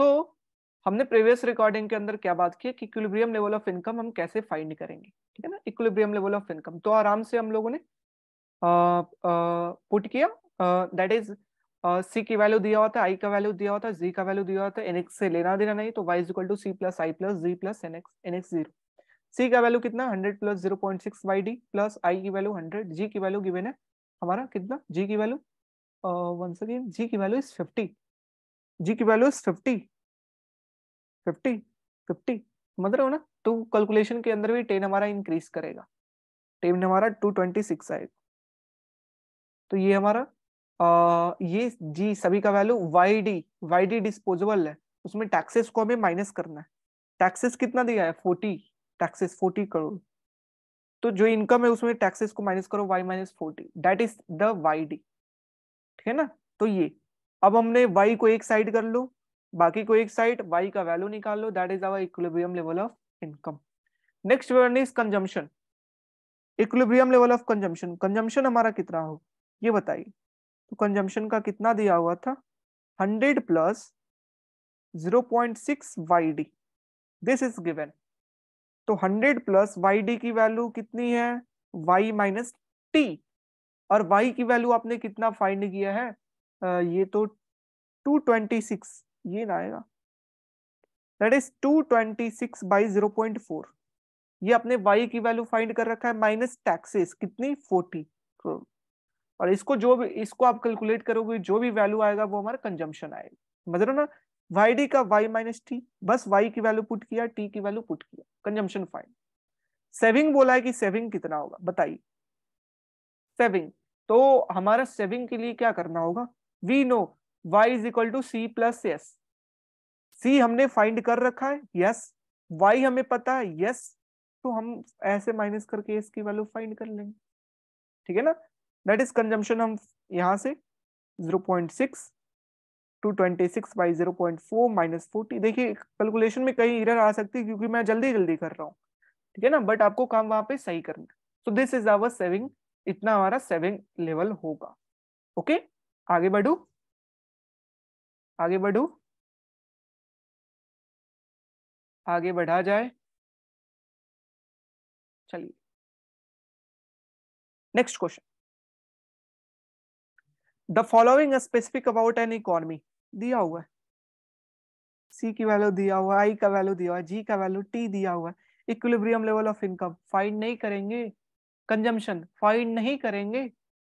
सो so, हमने previous recording के अंदर क्या बात की कि इक्विलिब्रियम लेवल ऑफ इनकम हम कैसे फाइंड करेंगे ठीक है ना इक्विलिब्रियम लेवल ऑफ इनकम तो आराम से हम लोगों ने पुट किया दैट इज सी की वैल्यू दिया हुआ था आई का वैल्यू दिया हुआ था जी का वैल्यू दिया हुआ था एनएक्स से लेना देना नहीं तो Y is equal to C plus I plus G plus NX NX zero C का वैल्यू कितना hundred plus zero point six Y D plus I की वैल्यू हंड्रेड जी की वैल्यू गिवेन है हमारा कितना जी की वैल्यू वन सेकेंड जी की value is fifty जी की वैल्यू फिफ्टी फिफ्टी फिफ्टी मतलब ना तो कैलकुलेशन के अंदर भी टेन हमारा इंक्रीज करेगा टेन हमारा टू ट्वेंटी सिक्स आएगा तो ये हमारा आ, ये जी सभी का value Y D Y D disposable है उसमें टैक्सेस को हमें माइनस करना है टैक्सेस कितना दिया है फोर्टी टैक्सेस फोर्टी करोड़ तो जो इनकम है उसमें टैक्सेस को माइनस करो Y minus forty that is the Y D ठीक है ना तो ये अब हमने y को एक साइड कर लो बाकी को एक साइड y का वैल्यू निकाल लो that is our equilibrium level of income next word is consumption equilibrium level of consumption consumption हमारा कितना हो ये बताइए तो कंजम्पशन का कितना दिया हुआ था 100 plus 0.6 YD this is given तो 100 प्लस YD की वैल्यू कितनी है y माइनस टी और y की वैल्यू आपने कितना फाइंड किया है ये तो 226 ये ना आएगा दैट इज 226 बाय 0.4 ये अपने y की वैल्यू फाइंड कर रखा है माइनस टैक्सेस कितनी 40 और इसको जो भी इसको आप कैलकुलेट करोगे जो भी वैल्यू आएगा वो हमारा कंजम्पशन आएगा मतलब ना वाई डी का वाई माइनस टी बस वाई की वैल्यू पुट किया टी की वैल्यू पुट किया कंजम्पशन फाइंड सेविंग बोला है कि सेविंग कितना होगा बताइए सेविंग तो हमारा सेविंग के लिए क्या करना होगा we know Y is equal to C plus S C हमने फाइंड कर रखा है यस yes. वाई हमें पता है यस yes. तो हम ऐसे माइनस करके एस की वैल्यू फाइंड कर लेंगे ठीक है ना दैट इज कंजम्पशन हम यहां से zero point six two twenty six by four minus forty देखिए कैलकुलेशन में कहीं इरर आ सकती है क्योंकि मैं जल्दी जल्दी कर रहा हूँ ठीक है ना बट आपको काम वहां पे सही करना so this is our saving इतना हमारा सेविंग लेवल होगा ओके okay? आगे बढ़ू आगे बढ़ू आगे बढ़ा जाए चलिए next question the following specific about an economy दिया हुआ है सी की वैल्यू दिया हुआ आई का वैल्यू दिया हुआ जी का वैल्यू टी दिया हुआ है equilibrium level of income find नहीं करेंगे कंजम्पशन फाइंड नहीं करेंगे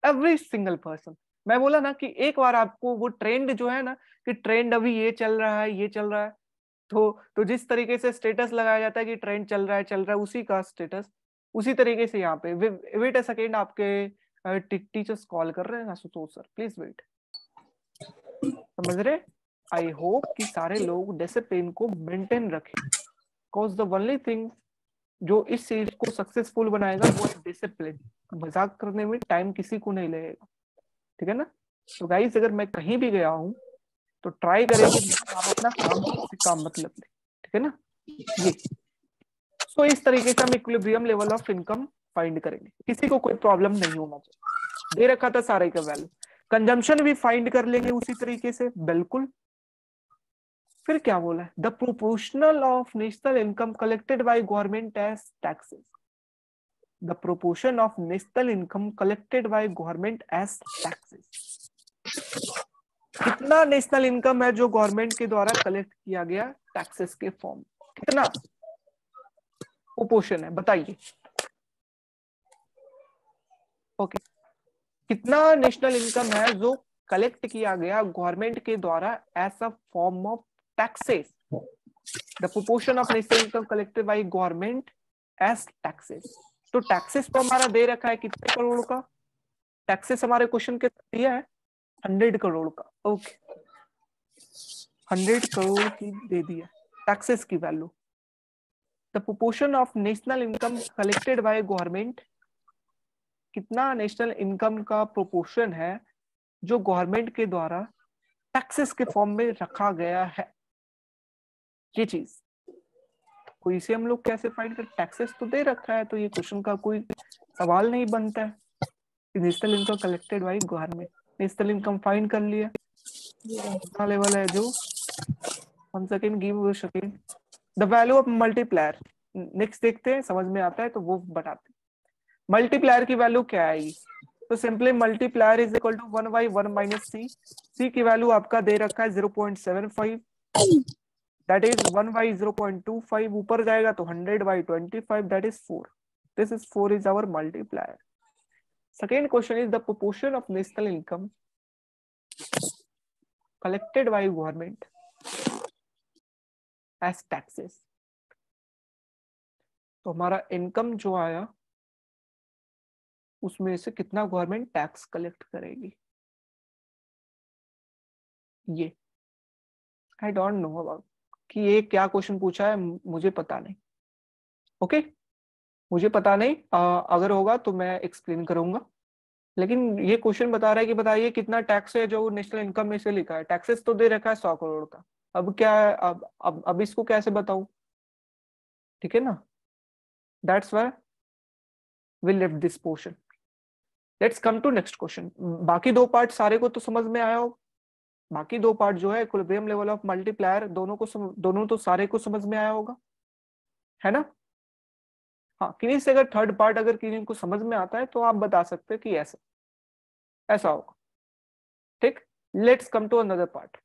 एवरी सिंगल पर्सन मैं बोला ना कि एक बार आपको वो ट्रेंड जो है ना कि ट्रेंड अभी ये चल रहा है ये चल रहा है तो तो जिस तरीके से स्टेटस लगाया जाता है कि ट्रेंड चल रहा है चल रहा है उसी का स्टेटस उसी तरीके से यहाँ पे वेट अ सेकेंड आपके टीचर्स कॉल कर रहे हैं आशुतोष सर प्लीज वेट समझ रहे आई होप कि सारे लोग डिसिप्लिन को मेंटेन रखें बिकॉज द ओनली थिंग जो इस सीरीज को सक्सेसफुल बनाएगा वो है डिसिप्लिन मजाक करने में टाइम किसी को नहीं लगेगा ठीक है ना तो गाइज अगर मैं कहीं भी गया हूँ तो ट्राई करें कि आप अपना काम काम मतलब लें ठीक है ना ये सो so, इस तरीके से हम equilibrium level of income find करेंगे किसी को कोई प्रॉब्लम नहीं होना चाहिए दे रखा था सारे का वैल्यू कंजम्पशन भी फाइंड कर लेंगे उसी तरीके से बिल्कुल फिर क्या बोला है the proportional of national income collected by government as taxes the proportion of national income collected by government as taxes कितना नेशनल इनकम है जो गवर्नमेंट के द्वारा कलेक्ट किया गया टैक्सेस के फॉर्म कितना प्रोपोर्शन है बताइए ओके कितना नेशनल इनकम है जो कलेक्ट किया गया गवर्नमेंट के द्वारा as a form of taxes the proportion of national income collected by government as taxes तो टैक्सेस तो हमारा दे रखा है कितने करोड़ का टैक्सेस हमारे क्वेश्चन के दिया है हंड्रेड करोड़ का ओके हंड्रेड करोड़ की दे दिया टैक्सेस की value the proportion of national income collected by government कितना नेशनल इनकम का प्रोपोर्शन है जो गवर्नमेंट के द्वारा टैक्सेस के फॉर्म में रखा गया है ये चीज को इसे हम लोग कैसे फाइंड कर टैक्सेस तो दे रखा है तो ये क्वेश्चन का कोई सवाल नहीं बनता है national income collected by government national income find कर लिया कितना लेवल है जो one second give second the value of multiplier next देखते हैं समझ में आता है तो वो बताते मल्टीप्लायर की वैल्यू क्या आएगी तो simply multiplier is equal to one by one minus C C की वैल्यू आपका दे रखा है zero point seven five that is one by zero point two five ऊपर जाएगा तो hundred by twenty five that is four this is four is our multiplier second question is the proportion of national income collected by government as taxes तो हमारा income जो आया उसमें से कितना गवर्नमेंट टैक्स कलेक्ट करेगी ये आई डोंट नो अबाउट कि ये क्या क्वेश्चन पूछा है मुझे पता नहीं ओके मुझे पता नहीं आ, अगर होगा तो मैं एक्सप्लेन करूंगा लेकिन ये क्वेश्चन बता रहा है कि बताइए कितना टैक्स है जो नेशनल इनकम में से लिखा है टैक्सेस तो दे रखा है सौ करोड़ का अब क्या है अब अब अब इसको कैसे बताऊं ठीक है ना that's why we let this portion let's come to next question बाकी दो पार्ट सारे को तो समझ में आया हो बाकी दो पार्ट जो है इक्विलिब्रियम लेवल ऑफ मल्टीप्लायर दोनों को सम, दोनों तो सारे को समझ में आया होगा है ना हाँ किन्हीं से अगर थर्ड पार्ट अगर किन्हीं को समझ में आता है तो आप बता सकते हैं कि ऐसा ऐसा होगा ठीक let's come to another part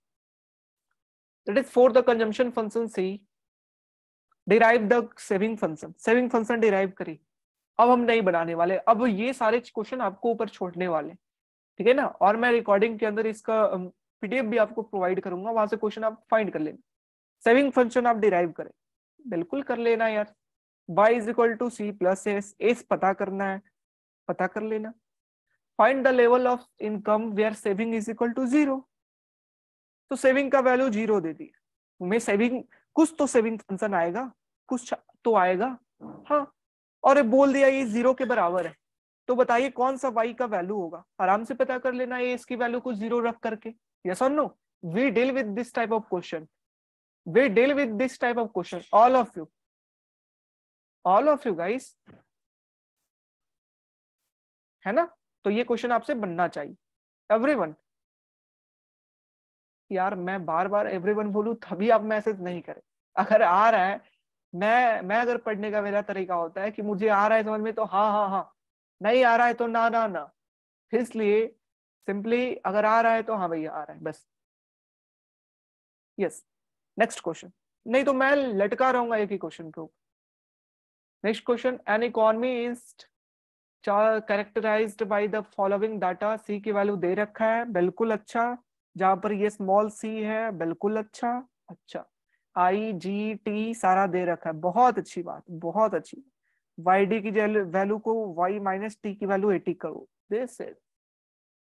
that is for the consumption function C derive the saving function saving function derive करी अब हम नहीं बनाने वाले अब ये सारे क्वेश्चन आपको ऊपर छोड़ने वाले ठीक है ना और मैं रिकॉर्डिंग के अंदर इसका पीडीएफ भी आपको प्रोवाइड करूंगा वहां से क्वेश्चन आप फाइंड कर लेना सेविंग फंक्शन आप डिराइव करें बिल्कुल कर लेना यार y is equal to C plus S S पता करना है पता कर लेना find the level of income where saving is equal to zero तो सेविंग का वैल्यू जीरो दे दी मैं सेविंग कुछ तो सेविंग फंक्शन आएगा कुछ तो आएगा हाँ और बोल दिया ये जीरो के बराबर है तो बताइए कौन सा वाई का वैल्यू होगा आराम से पता कर लेना ये इसकी वैल्यू को जीरो रख करके yes or no we deal with this type of question we deal with this type of question all of you all of you guys है ना तो ये क्वेश्चन आपसे बनना चाहिए एवरीवन यार मैं बार बार एवरीवन बोलू तभी आप मैसेज नहीं करें अगर आ रहा है मैं मैं अगर पढ़ने का मेरा तरीका होता है कि मुझे आ रहा है समझ में तो हाँ हाँ हाँ नहीं आ रहा है तो ना ना ना इसलिए सिंपली अगर आ रहा है तो हाँ भैया आ रहा है बस यस नेक्स्ट क्वेश्चन नहीं तो मैं लटका रहूंगा एक ही क्वेश्चन के ऊपर next question an economy is characterized by the following data C की वैल्यू दे रखा है बिल्कुल अच्छा जहां पर ये स्मॉल सी है बिल्कुल अच्छा अच्छा आई जी टी सारा दे रखा है बहुत अच्छी बात बहुत अच्छी वाई डी की वैल्यू को वाई माइनस टी की वैल्यू एटी करो this is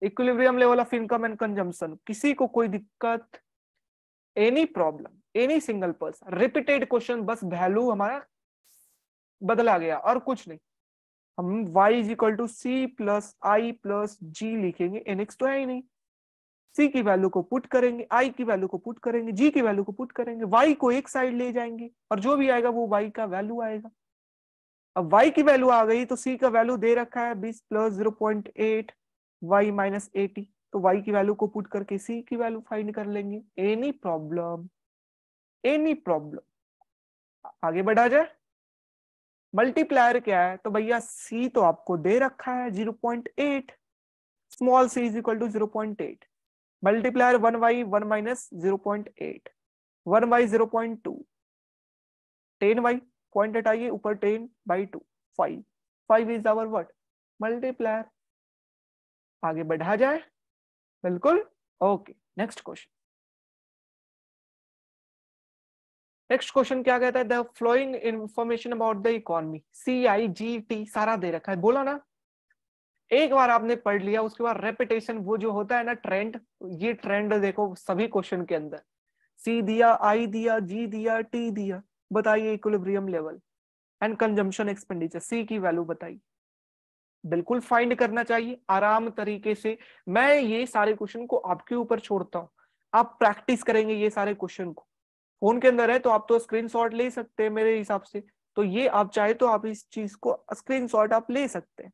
equilibrium level of income and consumption किसी को कोई दिक्कत any problem any single person repeated question बस वैल्यू हमारा बदला गया और कुछ नहीं हम y is equal to C plus I plus G लिखेंगे एनएक्स तो है ही नहीं c की वैल्यू को पुट करेंगे आई की वैल्यू को पुट करेंगे जी की वैल्यू को पुट करेंगे वाई को एक साइड ले जाएंगे और जो भी आएगा वो वाई का वैल्यू आएगा अब वाई की वैल्यू आ गई तो सी का वैल्यू दे रखा है बीस plus zero point eight Y minus eighty तो वाई की वैल्यू को पुट करके सी की वैल्यू फाइंड कर लेंगे एनी प्रॉब्लम एनी प्रॉब्लम आगे बढ़ा जाए मल्टीप्लायर क्या है तो भैया सी तो आपको दे रखा है zero point eight small C is equal to zero point eight multiplier one Y one minus zero point eight one Y zero point two ten Y point हटाइए ऊपर ten by two five five is our what multiplier आगे बढ़ा जाए बिल्कुल okay next question next question क्या कहता है the following information about the economy C I G T सारा दे रखा है बोला ना एक बार आपने पढ़ लिया उसके बाद रेपिटेशन वो जो होता है ना ट्रेंड ये ट्रेंड देखो सभी क्वेश्चन के अंदर सी दिया आई दिया जी दिया टी दिया बताइए equilibrium level and consumption expenditure C की वैल्यू बताइए बिल्कुल फाइंड करना चाहिए आराम तरीके से मैं ये सारे क्वेश्चन को आपके ऊपर छोड़ता हूँ आप प्रैक्टिस करेंगे ये सारे क्वेश्चन को फोन के अंदर है तो आप तो स्क्रीन ले सकते हैं मेरे हिसाब से तो ये आप चाहे तो आप इस चीज को स्क्रीन आप ले सकते हैं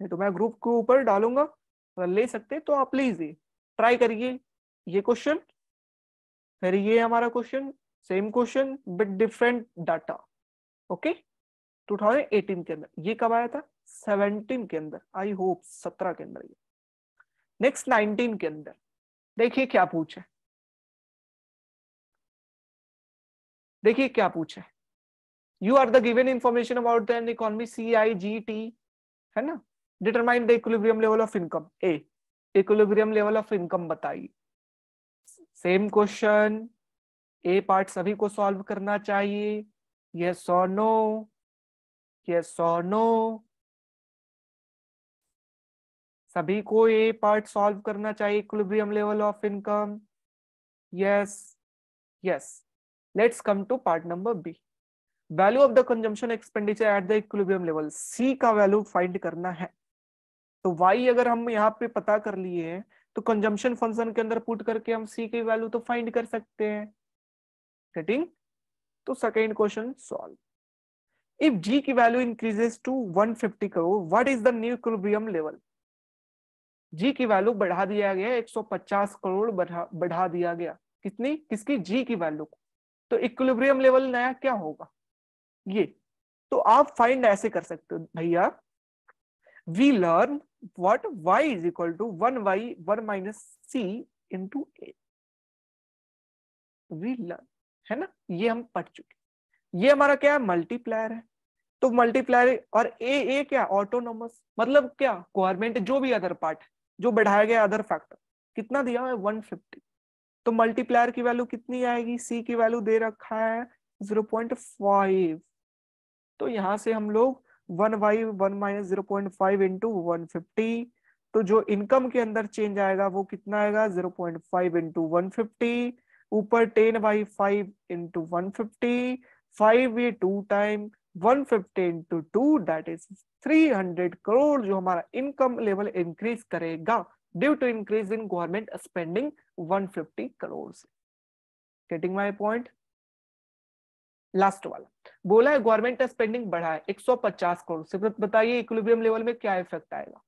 नहीं तो मैं ग्रुप के ऊपर डालूंगा अगर ले सकते हैं तो आप लीजिए ट्राई करिए ये क्वेश्चन फिर ये हमारा question same question but different data okay 2018 के अंदर ये कब आया था सेवनटीन के अंदर आई होप सत्रह के अंदर नेक्स्ट नाइनटीन के अंदर देखिए क्या पूछे देखिए क्या पूछे you are the given information about the economy C I G T है ना determine the equilibrium level of income A equilibrium level of income बताइए सेम क्वेश्चन ए पार्ट सभी को सॉल्व करना चाहिए यस और नो यस और no सभी को ये पार्ट सॉल्व करना चाहिए equilibrium level of income yes yes let's come to part number B value of the consumption expenditure at the equilibrium level C का वैल्यू फाइंड करना है तो वाई अगर हम यहाँ पे पता कर लिए हैं तो कंजम्पशन फंक्शन के अंदर पुट करके हम सी की वैल्यू तो फाइंड कर सकते हैं गेटिंग तो second question solve if G की value increases to 150 crore what is the new equilibrium level G की वैल्यू बढ़ा दिया गया 150 करोड़ बढ़ा बढ़ा दिया गया कितनी किसकी जी की वैल्यू को तो इक्विलिब्रियम लेवल नया क्या होगा ये तो आप फाइंड ऐसे कर सकते हो भैया we learn what Y is equal to one Y one minus C two A we learn है ना ये हम पढ़ चुके ये हमारा क्या है मल्टीप्लायर है तो मल्टीप्लायर और ए ए क्या ऑटोनोमस मतलब क्या गवर्नमेंट जो भी अदर पार्ट है जो बढ़ाया गया अदर फैक्टर कितना दिया है 150 तो मल्टीप्लायर की वैल्यू कितनी आएगी सी की वैल्यू दे रखा है 0.5 तो यहाँ से हम लोग one by one minus zero point five into one fifty तो जो इनकम के अंदर चेंज आएगा वो कितना आएगा zero point five into one fifty ऊपर ten by five into one fifty five ये two time 115 two two that is 300 crore जो हमारा इनकम लेवल इंक्रीज करेगा due to increase in government spending 150 crore getting my point last वाला बोला है government spending बढ़ा है 150 करोड़ से बताइए इक्विलिब्रियम लेवल में क्या इफेक्ट आएगा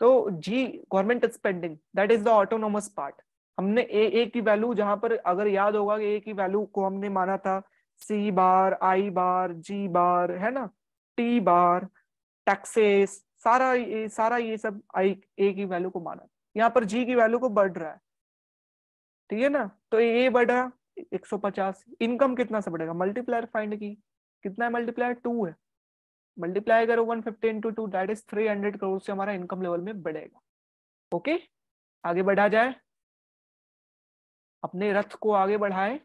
तो G government spending that is the autonomous part हमने ए ए की वैल्यू जहां पर अगर याद होगा कि ए की वैल्यू को हमने माना था सी बार आई बार जी बार है ना टी बार टैक्सेस सारा ये सारा ये सब आई ए की वैल्यू को माना यहाँ पर जी की वैल्यू को बढ़ रहा है ठीक है ना तो ए बढ़ा 150 इनकम कितना से बढ़ेगा मल्टीप्लायर फाइंड की कितना है मल्टीप्लायर टू है मल्टीप्लाई करो 150 fifty into two that is hundred crore से हमारा इनकम लेवल में बढ़ेगा ओके आगे बढ़ा जाए अपने रथ को आगे बढ़ाए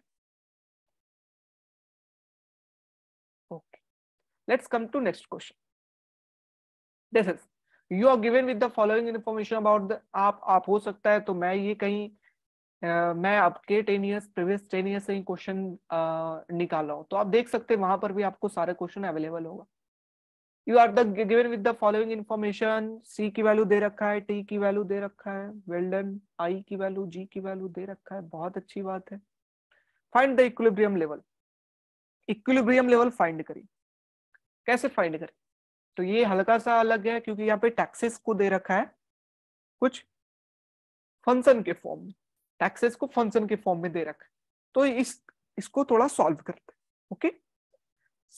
let's come to next question this is you are given with the following information about the aap aap ho sakta hai to main ye कहीं Uh, मैं आपके ten years previous ten year से ही क्वेश्चन uh, निकाला हूँ तो आप देख सकते हैं वहां पर भी आपको सारे क्वेश्चन अवेलेबल होगा you are the given with the following information C की वैल्यू दे रखा है टी की वैल्यू दे रखा है वेल्डन आई की वैल्यू जी की वैल्यू दे रखा है बहुत अच्छी बात है find the equilibrium level equilibrium level find करिए कैसे फाइंड करें तो ये हल्का सा अलग है क्योंकि यहाँ पे टैक्सेस को दे रखा है कुछ फंक्शन के फॉर्म में टैक्सेस को फंक्शन के फॉर्म में दे रखा है तो इस इसको थोड़ा सॉल्व करते ओके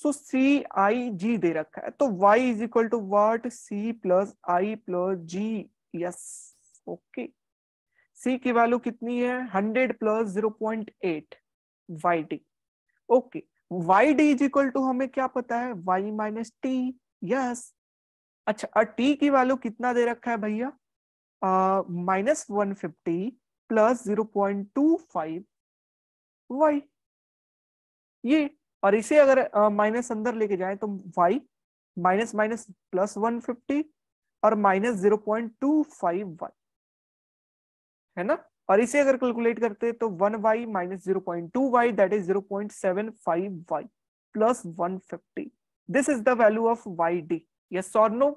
सो सी आई जी दे रखा है तो Y is equal to what C plus I plus G yes okay C की वैल्यू कितनी है hundred plus zero point eight Y D okay Y D is equal to हमें क्या पता है वाई माइनस टी यस अच्छा और T की वैल्यू कितना दे रखा है भैया minus one fifty plus zero point two five Y ये और इसे अगर माइनस uh, अंदर लेके जाए तो Y minus minus plus one fifty और minus zero point two five Y है ना और इसे अगर कैलकुलेट करते तो one Y minus zero point two Y that is zero point seven five Y plus one fifty this is the value of Y D yes और no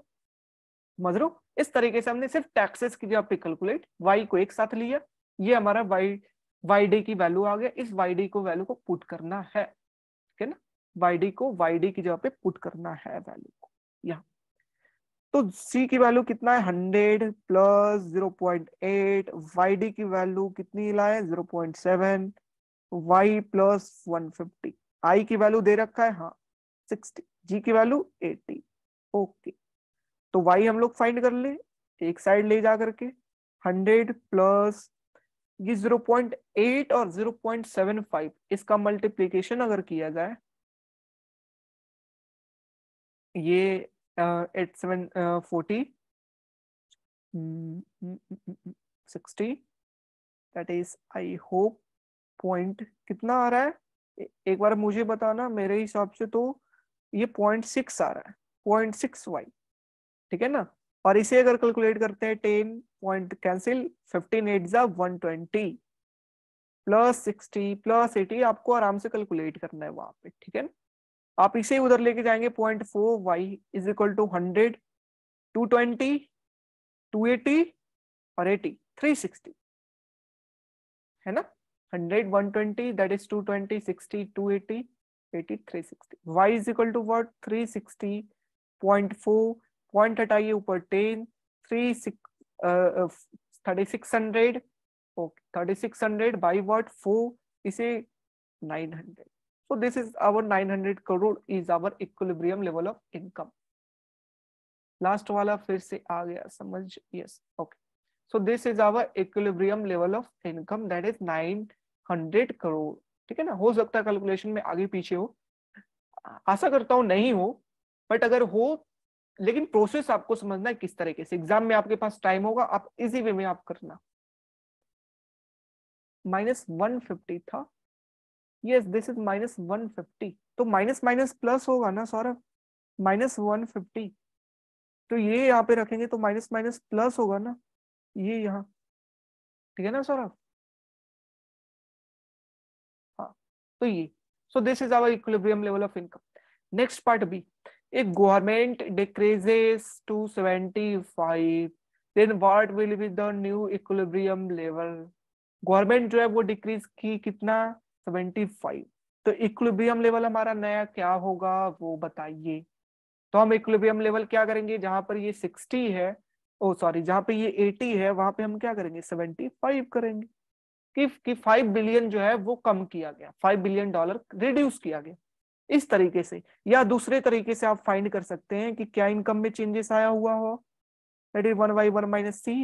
मजरू इस तरीके से हमने सिर्फ टैक्सेस की जगह पे कैलकुलेट वाई को एक साथ लिया ये हमारा वाई वाई डी की वैल्यू आ गया इस वाई डी को वैल्यू को पुट करना है ठीक है ना वाई डी को वाई डी की जगह पे पुट करना है वैल्यू को यहाँ तो सी की वैल्यू कितना है hundred plus zero point eight Y D की वैल्यू कितनी लाए zero point seven Y plus one fifty I की वैल्यू दे रखा है हाँ सिक्सटी जी की वैल्यू एटी ओके तो वाई हम लोग फाइंड कर ले एक साइड ले जा करके हंड्रेड प्लस ये जीरो पॉइंट एट और जीरो पॉइंट सेवन फाइव इसका मल्टीप्लीकेशन अगर किया जाए ये uh, at 740 uh, mm, mm, mm, I hope point कितना आ रहा है एक बार मुझे बताना मेरे हिसाब से तो ये पॉइंट सिक्स आ रहा है पॉइंट सिक्स वाई ठीक है ना और इसे अगर कैलकुलेट करते हैं ten point cancel fifteen eight जा one twenty plus sixty plus eighty आपको आराम से कैलकुलेट करना है वहां पे ठीक है ना आप इसे उधर लेके जाएंगे point four Y is equal to hundred two twenty two eighty और एटी थ्री सिक्सटी है ना hundred one twenty that is two twenty sixty two eighty eighty three sixty Y is equal to what three sixty point four point हटाइए ऊपर ten three six thirty six hundred okay thirty six hundred by what four इसे nine hundred So this is our 900 crore is our equilibrium level of income. Last wala fir se aa gaya samajh yes okay. So this is our equilibrium level of income that is 900 crore. theek hai na ho sakta calculation mein aage piche ho aasa karta hu nahi ho but agar ho लेकिन process आपको समझना है किस तरीके से exam में आपके पास time होगा आप इजी वे में आप करना माइनस वन फिफ्टी था yes this is minus one fifty तो माइनस माइनस प्लस होगा ना सौरभ माइनस वन फिफ्टी तो ये यहाँ पे रखेंगे तो माइनस माइनस प्लस होगा ना ये यहाँ ठीक है ना सौरभ हाँ तो ये so this is our equilibrium level of income next part B government decreases to seventy five then what will be the new equilibrium level government जो है वो डिक्रीज की कितना सेवेंटी फाइव तो इक्विलिब्रियम लेवल हमारा नया क्या होगा वो बताइए तो हम इक्विलिब्रियम लेवल क्या करेंगे जहां पर ये सिक्सटी है ओ सॉरी जहां पे ये एटी है वहां पे हम क्या करेंगे सेवेंटी फाइव करेंगे कि कि फाइव बिलियन जो है वो कम किया गया फाइव बिलियन डॉलर रिड्यूस किया गया इस तरीके से या दूसरे तरीके से आप फाइंड कर सकते हैं कि क्या इनकम में चेंजेस आया हुआ हो one by one minus C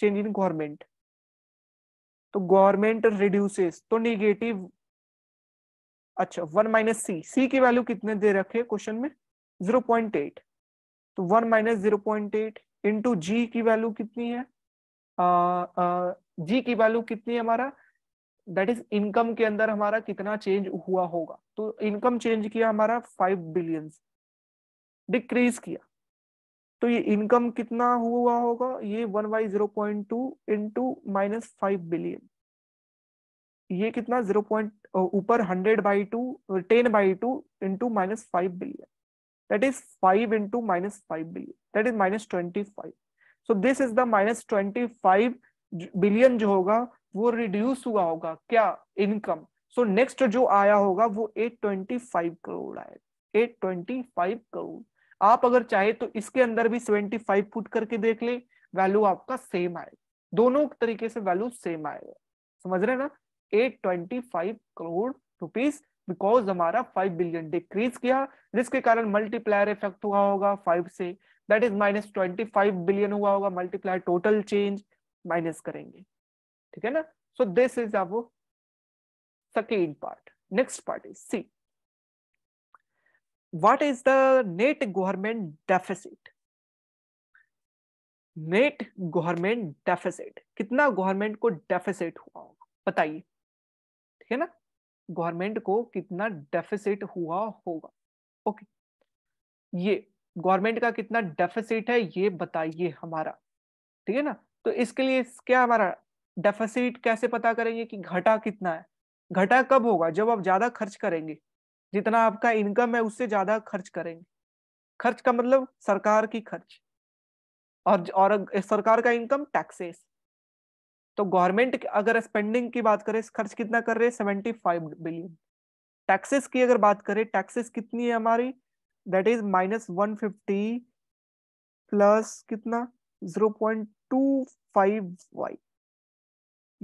change in government तो गवर्नमेंट रिड्यूसेस तो निगेटिव अच्छा वन माइनस सी सी की वैल्यू कितने दे रखे क्वेश्चन में जीरो पॉइंट एट तो one minus zero point eight into G की वैल्यू कितनी है जी की वैल्यू कितनी है हमारा दैट इज इनकम के अंदर हमारा कितना चेंज हुआ होगा तो इनकम चेंज किया हमारा फाइव बिलियन डिक्रीज किया तो ये इनकम कितना हुआ होगा ये one by zero point two into minus five billion ये कितना जीरो पॉइंट ऊपर hundred by two ten by two into minus five billion that is five into minus five billion that is minus twenty five so this is the minus twenty five billion जो होगा वो reduce हुआ होगा क्या income so next जो आया होगा वो एट ट्वेंटी फाइव करोड़ आए एट ट्वेंटी फाइव करोड़ आप अगर चाहे तो इसके अंदर भी सेवेंटी फाइव फुट करके देख ले वैल्यू आपका सेम आए दोनों तरीके से वैल्यू सेम आएगा समझ रहे ना 825 करोड़ रुपीस बिकॉज हमारा 5 बिलियन डिक्रीज किया जिसके कारण मल्टीप्लायर इफेक्ट हुआ होगा 5 से that is minus twenty billion हुआ होगा मल्टीप्लायर टोटल चेंज माइनस करेंगे ठीक है ना सो दिस इज अब second part next part is C what is the net government deficit net government deficit कितना गवर्नमेंट को डेफिसिट हुआ होगा बताइए ठीक है ना गवर्नमेंट को कितना डेफिसिट हुआ होगा ओके ये गवर्नमेंट का कितना डेफिसिट है ये बताइए हमारा ठीक है ना तो इसके लिए क्या हमारा डेफिसिट कैसे पता करेंगे कि घटा कितना है घटा कब होगा जब आप ज्यादा खर्च करेंगे जितना आपका इनकम है उससे ज्यादा खर्च करेंगे खर्च का मतलब सरकार की खर्च और और सरकार का इनकम टैक्सेस तो गवर्नमेंट अगर स्पेंडिंग की बात करें खर्च कितना कर रहे सेवेंटी फाइव बिलियन टैक्सेस की अगर बात करें टैक्सेस कितनी है हमारी that is minus one fifty plus कितना zero point two five Y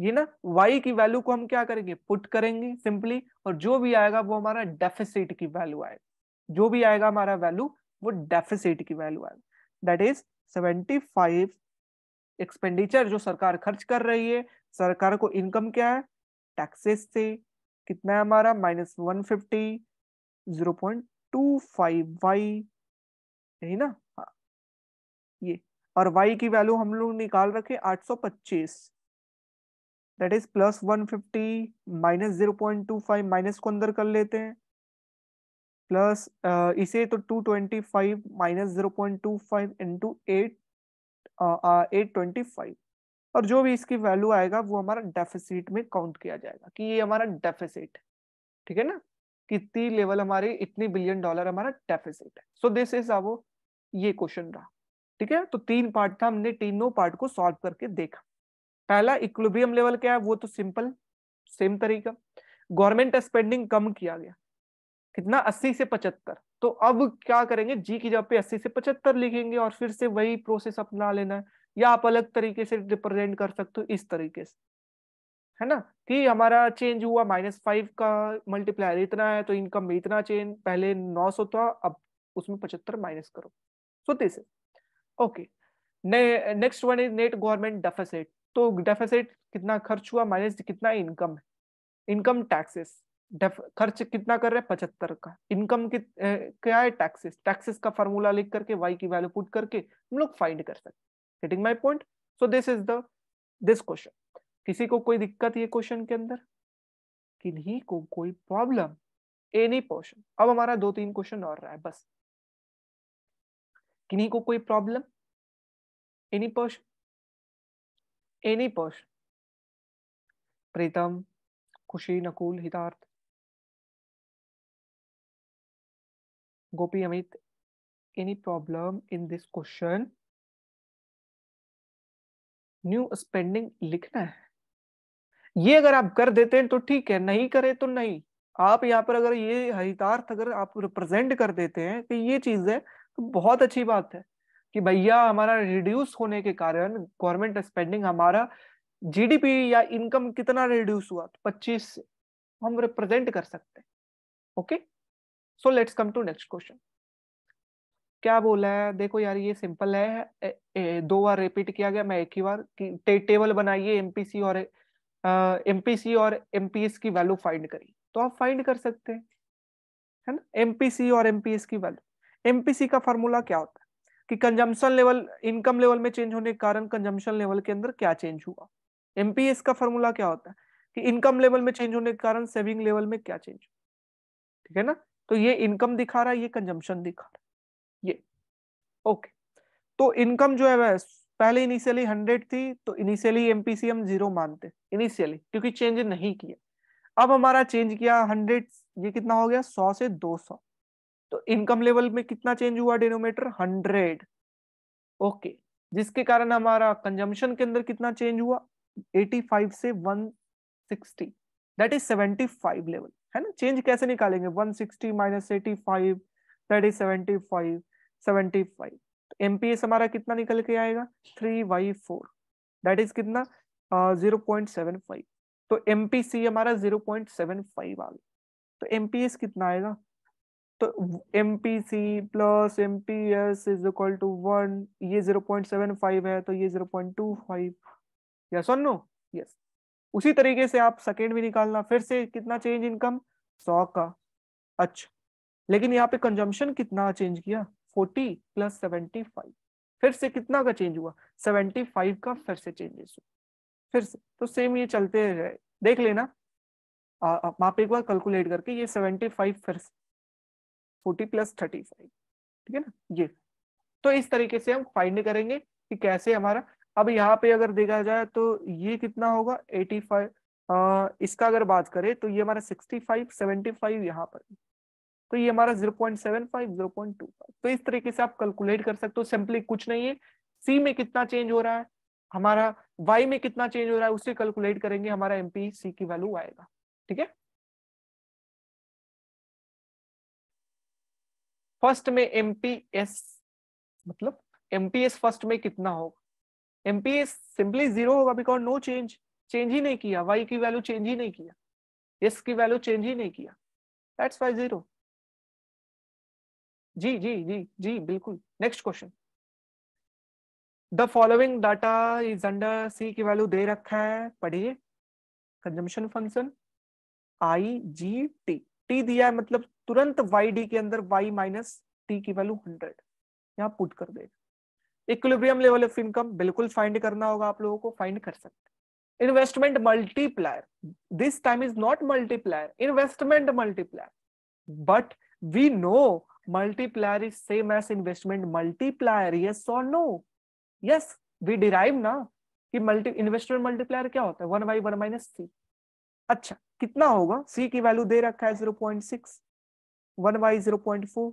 ये ना वाई की वैल्यू को हम क्या करेंगे पुट करेंगे सिंपली और जो भी आएगा वो हमारा डेफिसिट की वैल्यू आएगा जो भी आएगा हमारा वैल्यू वो डेफिसिट की वैल्यू आएगा that is seventy five expenditure जो सरकार खर्च कर रही है सरकार को इनकम क्या है टैक्सेस से कितना है हमारा minus one fifty zero point two five Y यही ना हाँ ये और वाई की वैल्यू हम लोग निकाल रखे आठ सौ पच्चीस that is plus one fifty minus zero point two five minus को अंदर कर लेते हैं प्लस इसे तो two twenty five minus zero point two five into eight eight twenty five और जो भी इसकी वैल्यू आएगा वो हमारा डेफिसिट में काउंट किया जाएगा कि ये हमारा डेफिसिट ठीक है ना कितनी लेवल हमारे इतनी बिलियन डॉलर हमारा डेफिसिट है सो दिस इज आवो ये क्वेश्चन रहा ठीक है तो तीन पार्ट था हमने तीनों पार्ट को सॉल्व करके देखा पहला इक्लोबियम लेवल क्या है वो तो सिंपल सेम तरीका गवर्नमेंट स्पेंडिंग कम किया गया कितना अस्सी से पचहत्तर तो अब क्या करेंगे जी की जगह पे अस्सी से पचहत्तर लिखेंगे और फिर से वही प्रोसेस अपना लेना है या आप अलग तरीके से रिप्रेजेंट कर सकते हो इस तरीके से है ना कि हमारा चेंज हुआ माइनस फाइव का मल्टीप्लायर इतना है तो इनकम में इतना चेंज पहले नौ सौ था अब उसमें पचहत्तर माइनस करो so this okay next one is net government deficit तो डेफिसिट कितना खर्च हुआ माइनस कितना इनकम है इनकम टैक्सेस खर्च कितना कर रहे हैं पचहत्तर का इनकम कित क्या है टैक्सेस टैक्सेस का फॉर्मूला लिख करके वाई की वैल्यू पुट करके हम लोग फाइंड कर सकते हैं my point so this is the this question किसी को कोई दिक्कत ये क्वेश्चन के अंदर किन्हीं को कोई प्रॉब्लम एनी पोर्शन अब हमारा दो तीन क्वेश्चन और रहा है बस किन्हीं को कोई problem any portion any portion Pritam Khushi Nakul Hitarth Gopi Amit, any problem in this question? New spending लिखना है ये अगर आप कर देते हैं तो ठीक है नहीं करे तो नहीं आप यहाँ पर अगर ये हरितार्थ अगर आप रिप्रेजेंट कर देते हैं कि ये चीज है तो बहुत अच्छी बात है कि भैया हमारा रिड्यूस होने के कारण गवर्नमेंट स्पेंडिंग हमारा जीडीपी या इनकम कितना रिड्यूस हुआ तो 25 से हम रिप्रेजेंट कर सकते हैं okay okay? So let's come to next question क्या बोला है देखो यार ये सिंपल है ए, ए, दो बार रिपीट किया गया मैं एक ही बार टे, टेबल बनाइए एमपीसी और एमपीसी और एमपीएस की वैल्यू फाइंड करिए तो आप फाइंड कर सकते हैं है ना एमपीसी और एमपीएस की वैल्यू एमपीसी का फॉर्मूला क्या होता है कि कंजम्पशन लेवल इनकम लेवल में चेंज होने के कारण कंजम्पशन लेवल के अंदर क्या चेंज हुआ एमपीएस का फॉर्मूला क्या होता है कि इनकम लेवल में चेंज होने के कारण सेविंग लेवल में क्या चेंज ठीक है ना तो ये इनकम दिखा रहा है ये कंजम्पशन दिखा रहा है ये ओके तो इनकम जो है वह पहले इनिशियली हंड्रेड थी तो इनिशियली हम जीरो मानते इनिशियली क्योंकि चेंज नहीं किया अब हमारा चेंज किया हंड्रेड ये कितना हो गया सौ से दो सौ तो इनकम लेवल में कितना चेंज हुआ डिनोमीटर हंड्रेड ओके जिसके कारण हमारा कंजम्पशन के अंदर कितना चेंज हुआ एटी फाइव से sixty that is five level है ना चेंज कैसे निकालेंगे 160 sixty minus eighty five that is seventy five seventy five MPS हमारा कितना निकल के आएगा three by four that is कितना जीरो पॉइंट सेवन फाइव तो एम पी सी हमारा जीरो पॉइंट सेवन फाइव आ गया तो एम पी एस कितना आएगा तो M P C plus M P S is equal to one ये जीरो पॉइंट सेवन फाइव है तो ये zero point two five yes और नो यस उसी तरीके से आप सेकेंड भी निकालना फिर से कितना चेंज इनकम सौ का अच्छा लेकिन यहाँ पे कंजम्पशन कितना चेंज किया फोर्टी प्लस सेवेंटी फाइव फिर से कितना का चेंज हुआ सेवेंटी फाइव का फिर से चेंजेस हुआ फिर से तो सेम ये चलते रहे देख लेना आप एक बार कैलकुलेट करके ये सेवेंटी फाइव फिर से फोर्टी प्लस थर्टी फाइव ठीक है ना ये तो इस तरीके से हम फाइंड करेंगे कि कैसे हमारा अब यहाँ पे अगर देखा जाए तो ये कितना होगा 85 फाइव इसका अगर बात करें तो ये हमारा 65 फाइव यहाँ पर तो ये हमारा 0.75 0.25 तो इस तरीके से आप कैलकुलेट कर सकते हो सिंपली कुछ नहीं है सी में कितना चेंज हो रहा है हमारा वाई में कितना चेंज हो रहा है उससे कैलकुलेट करेंगे हमारा एम सी की वैल्यू आएगा ठीक है फर्स्ट में एम मतलब एम फर्स्ट में कितना होगा एमपी सिंपली जीरो होगा बिकॉज नो चेंज चेंज ही नहीं किया वाई की वैल्यू चेंज ही नहीं किया एस की वैल्यू चेंज ही नहीं किया दैट्स वाई जीरो जी जी जी जी बिल्कुल next question the following data is under C की वैल्यू दे रखा है पढ़िए consumption function I G T T दिया है मतलब तुरंत वाई डी के अंदर वाई माइनस टी की वैल्यू हंड्रेड यहाँ पुट कर देगा इक्विलिब्रियम लेवल ऑफ इनकम बिल्कुल फाइंड करना होगा आप लोगों को फाइंड कर सकते investment multiplier this time is not multiplier investment multiplier but we know multiplier is same as investment multiplier yes और नो यस वी डिराइव ना कि मल्टी इन्वेस्टमेंट मल्टीप्लायर क्या होता है one by one minus C अच्छा कितना होगा C की वैल्यू दे रखा है zero point six one by zero point four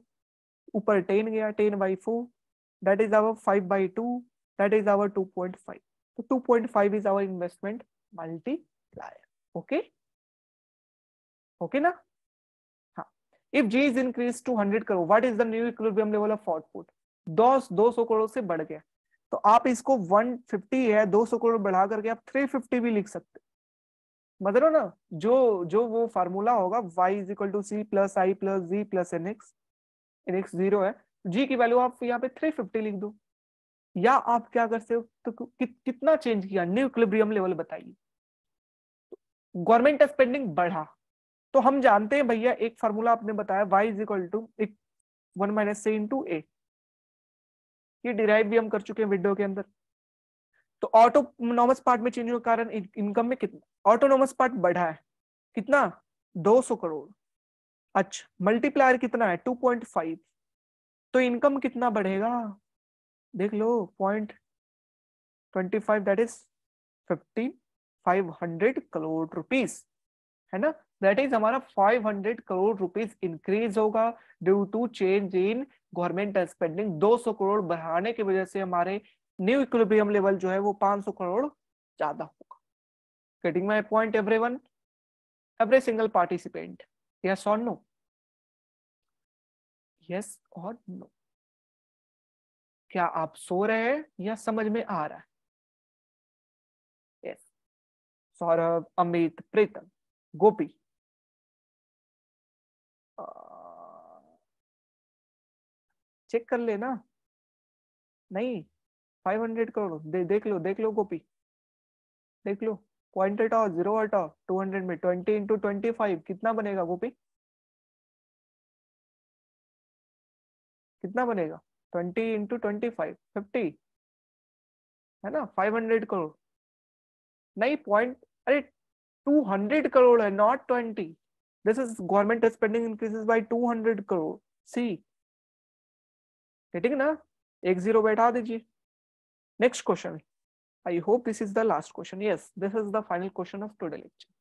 ऊपर टेन गया ten by four that is our 5 by 2 that is our 2.5 so 2.5 is our investment multiplier okay okay na ha if G is increased to 100 crore what is the new equilibrium level of output 10 200 crore se badh gaya तो आप इसको 150 है 200 करोड़ बढ़ा करके आप 350 भी लिख सकते मतलब ना जो जो वो फार्मूला होगा y is equal to C plus I plus G plus N X N X zero है जी की वैल्यू आप यहाँ पे थ्री फिफ्टी लिख दो या आप क्या कर सकते हो तो कि, कितना चेंज किया न्यूक्लिब्रियम लेवल बताइए गवर्नमेंट स्पेंडिंग बढ़ा तो हम जानते हैं भैया एक फॉर्मूला आपने बताया Y is equal to one minus C into A ये डिराइव भी हम कर चुके हैं विंडो के अंदर तो ऑटोनोमस पार्ट में चेंज के कारण इनकम में कितना ऑटोनोमस पार्ट बढ़ा है कितना 200 करोड़ अच्छा मल्टीप्लायर कितना है 2.5 तो इनकम कितना बढ़ेगा देख लो point twenty five that is fifty five hundred crore rupees है ना दैट इज हमारा five hundred crore rupees increase होगा due to change in government spending दो सौ करोड़ बढ़ाने की वजह से हमारे न्यू इक्विलिब्रियम लेवल जो है वो पांच सौ करोड़ ज्यादा होगा getting my point every one every single participant yes और नो यस और नो क्या आप सो रहे हैं या समझ में आ रहा है यस सौरभ अमित प्रीतम गोपी चेक कर लेना नहीं फाइव हंड्रेड करोड़ दे, देख लो देख लो गोपी देख लो पॉइंट हटाओ जीरो हटाओ टू हंड्रेड में ट्वेंटी इंटू ट्वेंटी फाइव कितना बनेगा गोपी कितना बनेगा twenty into twenty five fifty है ना फाइव हंड्रेड करोड़ नहीं पॉइंट अरे टू हंड्रेड करोड़ है not twenty this is government spending increases by two hundred crore see ठीक ना एक जीरो बैठा दीजिए next question I hope this is the last question yes this is the final question of today lecture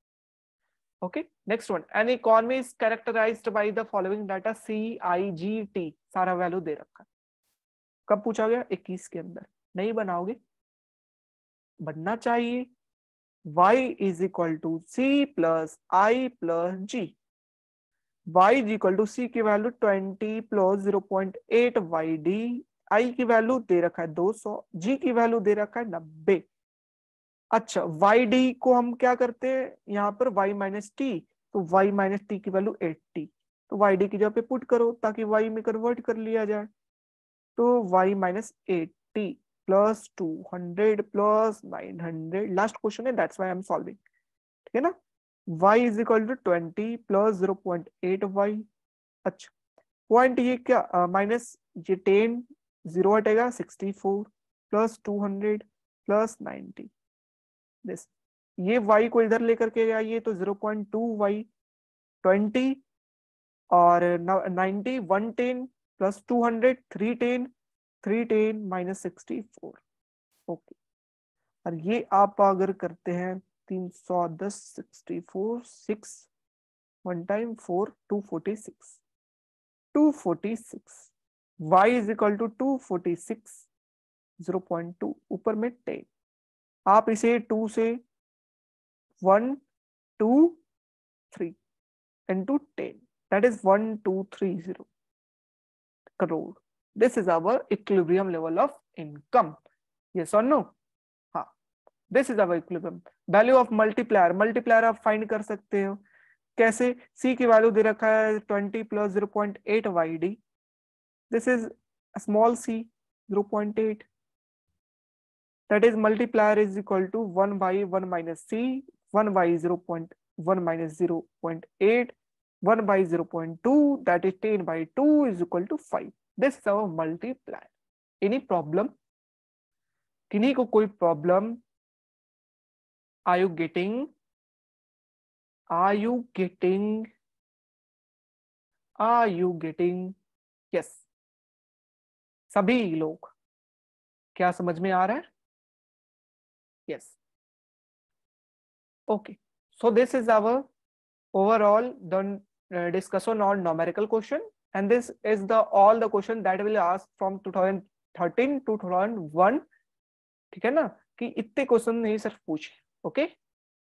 okay next one an economy is characterized by the following data c i g t सारा value दे रखा कब पूछा गया 21 के अंदर नहीं बनाओगे बनना चाहिए y is equal to C plus I plus G Y is equal to C की value 20 plus 0.8 point eight Y D I की वैल्यू दे रखा है 200 जी की वैल्यू दे रखा है 90 अच्छा वाई डी को हम क्या करते हैं यहाँ पर वाई माइनस टी तो वाई माइनस टी की वैल्यू एट टी तो वाई डी की जगह पे पुट करो ताकि वाई में कन्वर्ट कर लिया जाए तो Y minus eight T plus two hundred plus nine hundred last question है दैट्स आई एम सॉल्विंग ठीक है ना Y is equal to twenty plus zero point eight Y अच्छा पॉइंट ये क्या माइनस ये टेन जीरो हटेगा sixty four plus two hundred plus ninety this ये y को इधर लेकर के आइए तो 0.2 पॉइंट टू वाई ट्वेंटी और ninety one ten plus two hundred three ten three ten minus sixty four okay और ये आप अगर करते हैं तीन सौ दस sixty four six one time four two forty six two forty six Y is equal to two forty six zero point two ऊपर में टेन आप इसे टू से one two three into ten that is one two three zero crore this is our equilibrium level of income ये so no हाँ this is our equilibrium value of multiplier multiplier आप find कर सकते हो कैसे सी की वैल्यू दे रखा है twenty plus zero point eight Y D this is small C zero point eight that is multiplier is equal to 1 by 1 minus c 1 by 0.1 minus 0.8 1 by 0.2 that is 10 by 2 is equal to 5 this is our multiplier any problem kini ko koi problem are you getting are you getting are you getting yes सभी लोग क्या समझ में आ रहा है yes okay so this is our overall the uh, discussion on numerical question and this is the all the question that will ask from 2013 to 2001 theek hai na ki itne question nahi sirf puche okay?